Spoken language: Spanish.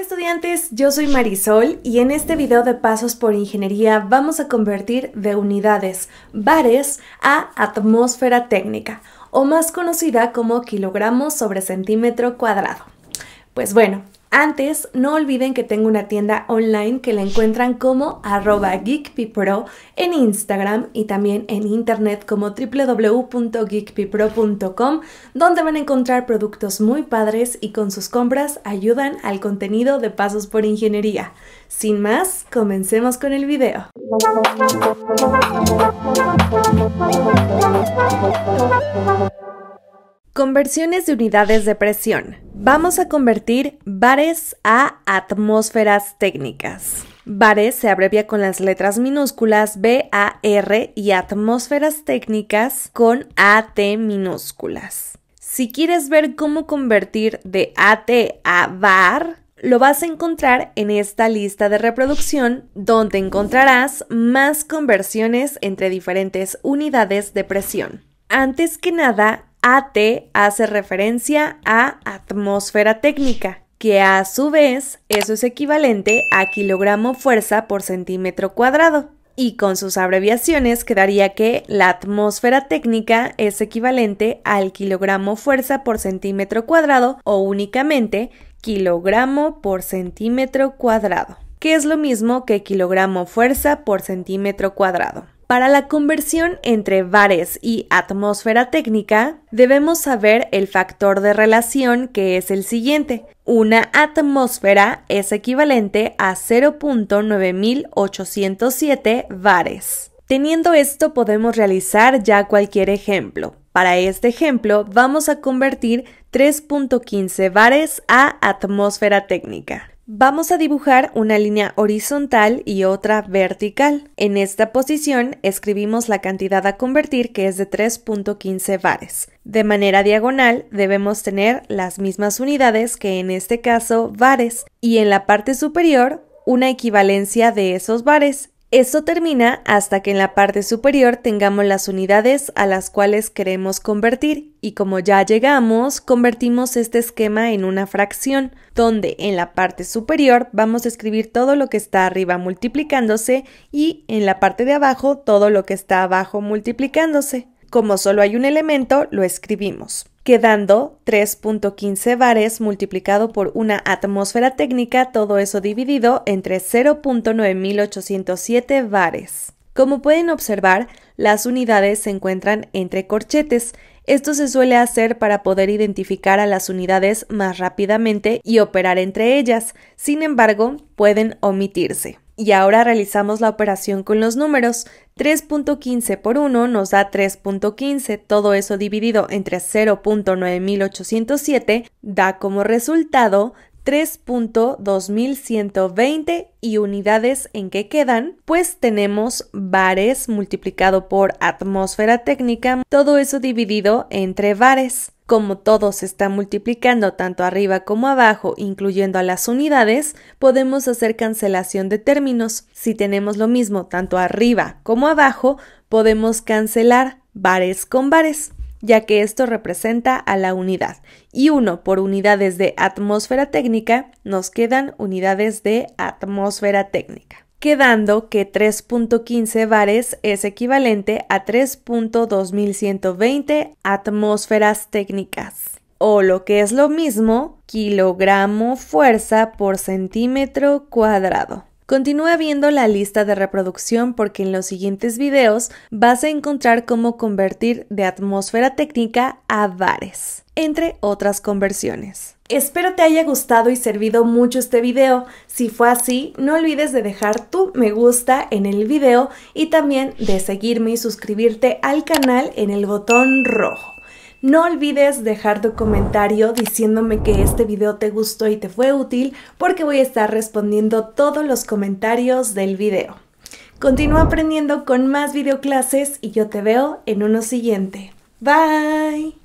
estudiantes, yo soy Marisol y en este video de Pasos por Ingeniería vamos a convertir de unidades bares a atmósfera técnica, o más conocida como kilogramos sobre centímetro cuadrado. Pues bueno, antes, no olviden que tengo una tienda online que la encuentran como arroba geekpipro en Instagram y también en internet como www.geekpipro.com, donde van a encontrar productos muy padres y con sus compras ayudan al contenido de Pasos por Ingeniería. Sin más, comencemos con el video. Conversiones de unidades de presión. Vamos a convertir bares a atmósferas técnicas. Bares se abrevia con las letras minúsculas B, A, R y atmósferas técnicas con AT minúsculas. Si quieres ver cómo convertir de AT a bar, lo vas a encontrar en esta lista de reproducción donde encontrarás más conversiones entre diferentes unidades de presión. Antes que nada, AT hace referencia a atmósfera técnica, que a su vez eso es equivalente a kilogramo fuerza por centímetro cuadrado. Y con sus abreviaciones quedaría que la atmósfera técnica es equivalente al kilogramo fuerza por centímetro cuadrado o únicamente kilogramo por centímetro cuadrado, que es lo mismo que kilogramo fuerza por centímetro cuadrado. Para la conversión entre bares y atmósfera técnica, debemos saber el factor de relación que es el siguiente. Una atmósfera es equivalente a 0.9807 bares. Teniendo esto podemos realizar ya cualquier ejemplo. Para este ejemplo vamos a convertir 3.15 bares a atmósfera técnica. Vamos a dibujar una línea horizontal y otra vertical. En esta posición escribimos la cantidad a convertir que es de 3.15 bares. De manera diagonal debemos tener las mismas unidades que en este caso bares y en la parte superior una equivalencia de esos bares esto termina hasta que en la parte superior tengamos las unidades a las cuales queremos convertir y como ya llegamos, convertimos este esquema en una fracción, donde en la parte superior vamos a escribir todo lo que está arriba multiplicándose y en la parte de abajo todo lo que está abajo multiplicándose. Como solo hay un elemento, lo escribimos quedando 3.15 bares multiplicado por una atmósfera técnica, todo eso dividido entre 0.9807 bares. Como pueden observar, las unidades se encuentran entre corchetes. Esto se suele hacer para poder identificar a las unidades más rápidamente y operar entre ellas, sin embargo, pueden omitirse y ahora realizamos la operación con los números. 3.15 por 1 nos da 3.15, todo eso dividido entre 0.9807 da como resultado 3.2120 y unidades en que quedan, pues tenemos bares multiplicado por atmósfera técnica, todo eso dividido entre bares. Como todo se está multiplicando tanto arriba como abajo, incluyendo a las unidades, podemos hacer cancelación de términos. Si tenemos lo mismo tanto arriba como abajo, podemos cancelar bares con bares ya que esto representa a la unidad. Y 1 por unidades de atmósfera técnica nos quedan unidades de atmósfera técnica quedando que 3.15 bares es equivalente a 3.2120 atmósferas técnicas o lo que es lo mismo, kilogramo fuerza por centímetro cuadrado. Continúa viendo la lista de reproducción porque en los siguientes videos vas a encontrar cómo convertir de atmósfera técnica a bares, entre otras conversiones. Espero te haya gustado y servido mucho este video. Si fue así, no olvides de dejar tu me gusta en el video y también de seguirme y suscribirte al canal en el botón rojo. No olvides dejar tu comentario diciéndome que este video te gustó y te fue útil porque voy a estar respondiendo todos los comentarios del video. Continúa aprendiendo con más videoclases y yo te veo en uno siguiente. Bye!